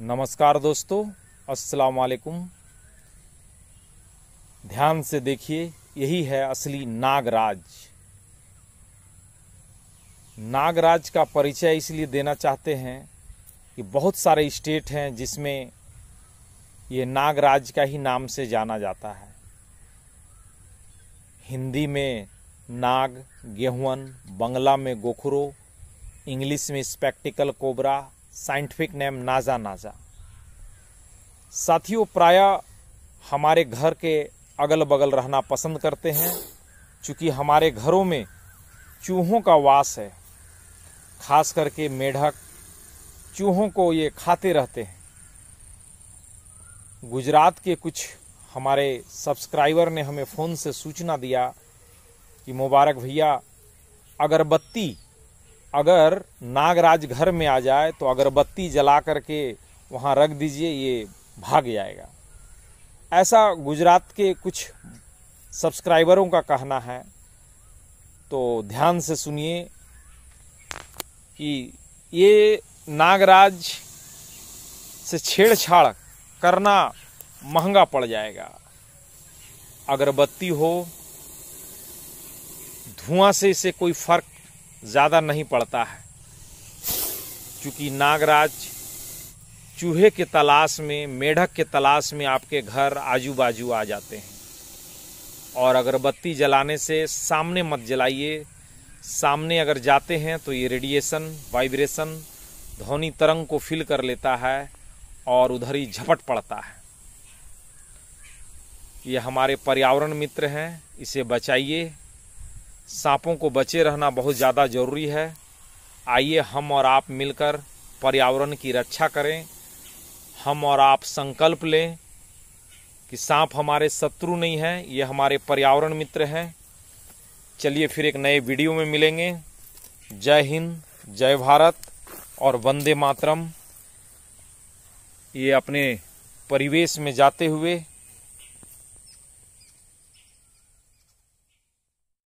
नमस्कार दोस्तों अस्सलाम वालेकुम ध्यान से देखिए यही है असली नागराज नागराज का परिचय इसलिए देना चाहते हैं कि बहुत सारे स्टेट हैं जिसमें ये नागराज का ही नाम से जाना जाता है हिंदी में नाग गेहून बंगला में गोखरो इंग्लिश में स्पेक्टिकल कोबरा साइंटिफिक नेम नाजा नाजा साथियों प्राय हमारे घर के अगल बगल रहना पसंद करते हैं क्योंकि हमारे घरों में चूहों का वास है खास करके मेढक चूहों को ये खाते रहते हैं गुजरात के कुछ हमारे सब्सक्राइबर ने हमें फ़ोन से सूचना दिया कि मुबारक भैया अगरबत्ती अगर नागराज घर में आ जाए तो अगरबत्ती जला करके वहाँ रख दीजिए ये भाग जाएगा ऐसा गुजरात के कुछ सब्सक्राइबरों का कहना है तो ध्यान से सुनिए कि ये नागराज से छेड़छाड़ करना महंगा पड़ जाएगा अगरबत्ती हो धुआं से इसे कोई फर्क ज़्यादा नहीं पड़ता है क्योंकि नागराज चूहे के तलाश में मेढक के तलाश में आपके घर आजू बाजू आ जाते हैं और अगरबत्ती जलाने से सामने मत जलाइए सामने अगर जाते हैं तो ये रेडिएशन वाइब्रेशन ध्वनि तरंग को फील कर लेता है और उधर ही झपट पड़ता है ये हमारे पर्यावरण मित्र हैं इसे बचाइए सांपों को बचे रहना बहुत ज़्यादा ज़रूरी है आइए हम और आप मिलकर पर्यावरण की रक्षा करें हम और आप संकल्प लें कि सांप हमारे शत्रु नहीं है ये हमारे पर्यावरण मित्र हैं चलिए फिर एक नए वीडियो में मिलेंगे जय हिंद जय भारत और वंदे मातरम ये अपने परिवेश में जाते हुए